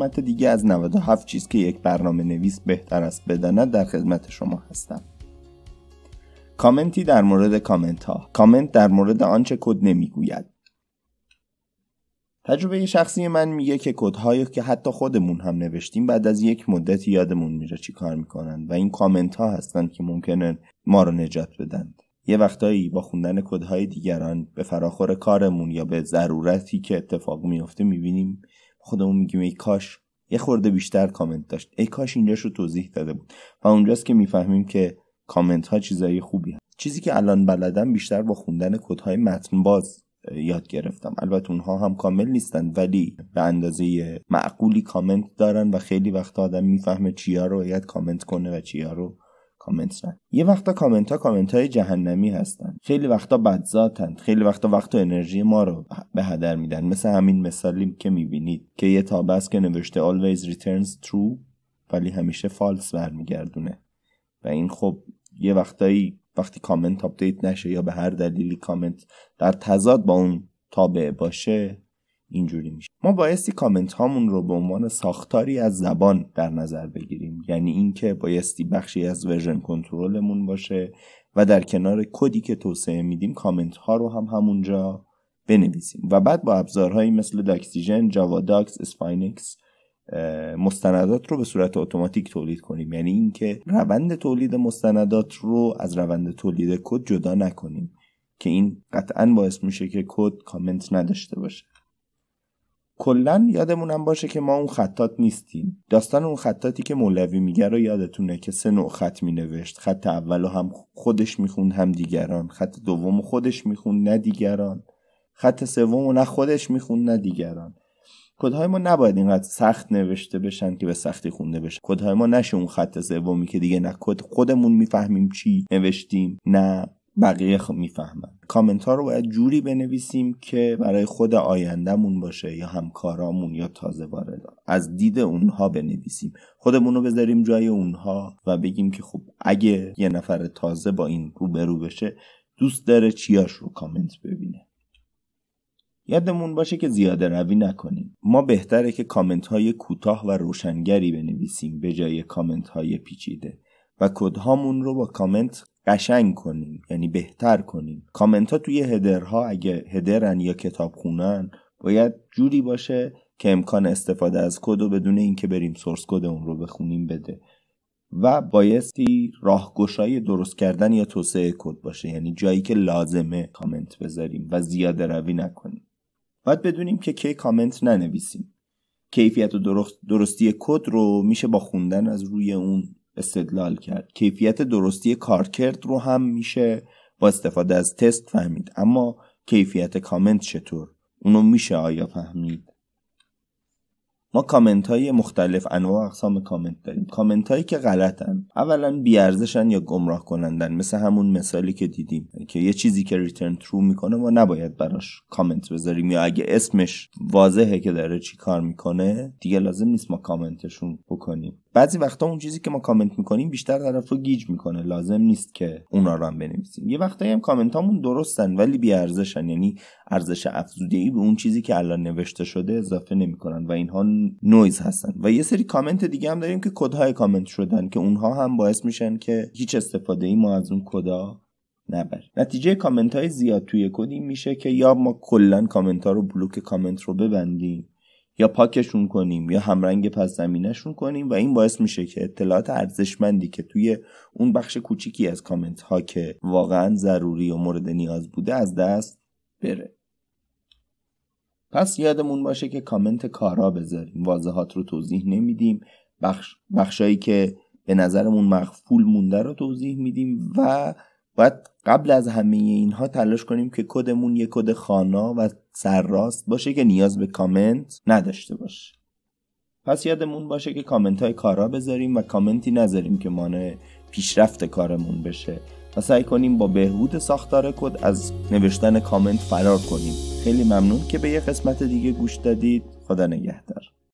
قسمت دیگه از 97 چیز که یک برنامه نویس بهتر است بداند در خدمت شما هستم کامنتی در مورد کامنت ها کامنت در مورد آنچه کد نمیگوید تجربه شخصی من میگه که کدهایی که حتی خودمون هم نوشتیم بعد از یک مدتی یادمون میره چی کار میکنن و این کامنت ها هستند که ممکنه ما رو نجات بدن یه وقتایی با خوندن کدهای دیگران به فراخور کارمون یا به ضرورتی که اتفاق میفته میبینیم خودمون میگیم ای کاش یه خورده بیشتر کامنت داشت ای کاش اینجاش رو توضیح داده بود و اونجاست که میفهمیم که کامنت ها چیزای خوبی هست چیزی که الان بلدم بیشتر با خوندن کد های متن باز یاد گرفتم البته اونها هم کامل نیستن ولی به اندازه معقولی کامنت دارن و خیلی وقت آدم میفهمه چیا رو باید کامنت کنه و چیا رو کامنت یه وقتا کامنت ها کامنت های جهنمی هستن خیلی وقتا ذاتن خیلی وقتا وقت و انرژی ما رو به هدر میدن مثل همین مثالی که میبینید که یه تابه است که نوشته always returns true ولی همیشه فالس برمیگردونه و این خب یه وقتایی وقتی کامنت آپدیت نشه یا به هر دلیلی کامنت در تضاد با اون تابع باشه اینجوری میشه ما بایستی کامنت هامون رو به عنوان ساختاری از زبان در نظر بگیریم یعنی اینکه بایستی بخشی از ورژن کنترلمون باشه و در کنار کدی که توسعه میدیم کامنت ها رو هم همونجا بنویسیم و بعد با ابزارهایی مثل داکسیژن، جاوا داکس، اسپاینکس مستندات رو به صورت اتوماتیک تولید کنیم یعنی اینکه روند تولید مستندات رو از روند تولید کد جدا نکنیم که این قطعا باعث میشه که کد کامنت نداشته باشه کلا هم باشه که ما اون خطات نیستیم داستان اون خطاتی که مولوی میگه رو یادتونه که سه نوع خط مینوشت خط اول و هم خودش میخوند هم دیگران خط دوم خودش میخوند نه دیگران خط سوم نه خودش میخوند نه دیگران کدهای ما نباید اینقدر سخت نوشته بشن که به سختی خونده بشه کدهای ما نشه اون خط سومی که دیگه نه کد خودمون میفهمیم چی نوشتیم نه بقیه خب میفهمن کامنت ها رو باید جوری بنویسیم که برای خود آیندهمون باشه یا همکارامون یا تازه وارد از دید اونها بنویسیم خودمون رو بذاریم جای اونها و بگیم که خب اگه یه نفر تازه با این روبرو بشه دوست داره چیاش رو کامنت ببینه یادمون باشه که زیاده روی نکنیم ما بهتره که کامنت های کوتاه و روشنگری بنویسیم به جای کامنت های پیچیده و کد رو با کامنت قشنگ کنیم یعنی بهتر کنیم کامنت ها توی هدرها اگه هدرن یا کتاب خونن باید جوری باشه که امکان استفاده از کد و بدون اینکه بریم سورس کد اون رو بخونیم بده و بایستی راهگشای درست کردن یا توسعه کد باشه یعنی جایی که لازمه کامنت بذاریم و زیاده روی نکنیم باید بدونیم که کی کامنت ننویسیم کیفیت و درست درستی کد رو میشه با خوندن از روی اون استدلال کرد کیفیت درستی کارکرد رو هم میشه با استفاده از تست فهمید اما کیفیت کامنت چطور اونو میشه آیا فهمید ما کامنت های مختلف انواع اقسام کامنت داریم کامنت هایی که غلطن اولا ارزشن یا گمراه کنندن مثل همون مثالی که دیدیم که یه چیزی که ریترن ترو میکنه ما نباید براش کامنت بذاریم یا اگه اسمش واضحه که داره چی کار میکنه دیگه لازم نیست ما کامنتشون بکنیم بعضی وقتا اون چیزی که ما کامنت میکنیم بیشتر طرف رو گیج میکنه لازم نیست که اونا رو هم بنویسیم یه وقتایی هم کامنت هامون درستن ولی بی ارزشن یعنی ارزش افزوده ای به اون چیزی که الان نوشته شده اضافه نمیکنن و اینها نویز هستن و یه سری کامنت دیگه هم داریم که کدهای کامنت شدن که اونها هم باعث میشن که هیچ استفاده ای ما از اون کدا نبر نتیجه کامنت های زیاد توی کد میشه که یا ما کلا کامنت ها رو بلوک کامنت رو ببندیم یا پاکشون کنیم یا همرنگ پس زمینشون کنیم و این باعث میشه که اطلاعات ارزشمندی که توی اون بخش کوچیکی از کامنت ها که واقعا ضروری و مورد نیاز بوده از دست بره پس یادمون باشه که کامنت کارا بذاریم واضحات رو توضیح نمیدیم بخش بخشایی که به نظرمون مخفول مونده رو توضیح میدیم و باید قبل از همه اینها تلاش کنیم که کدمون یک کد خانا و سرراست باشه که نیاز به کامنت نداشته باشه پس یادمون باشه که کامنت های کارا بذاریم و کامنتی نذاریم که مانع پیشرفت کارمون بشه و سعی کنیم با بهبود ساختار کد از نوشتن کامنت فرار کنیم خیلی ممنون که به یه قسمت دیگه گوش دادید خدا نگهدار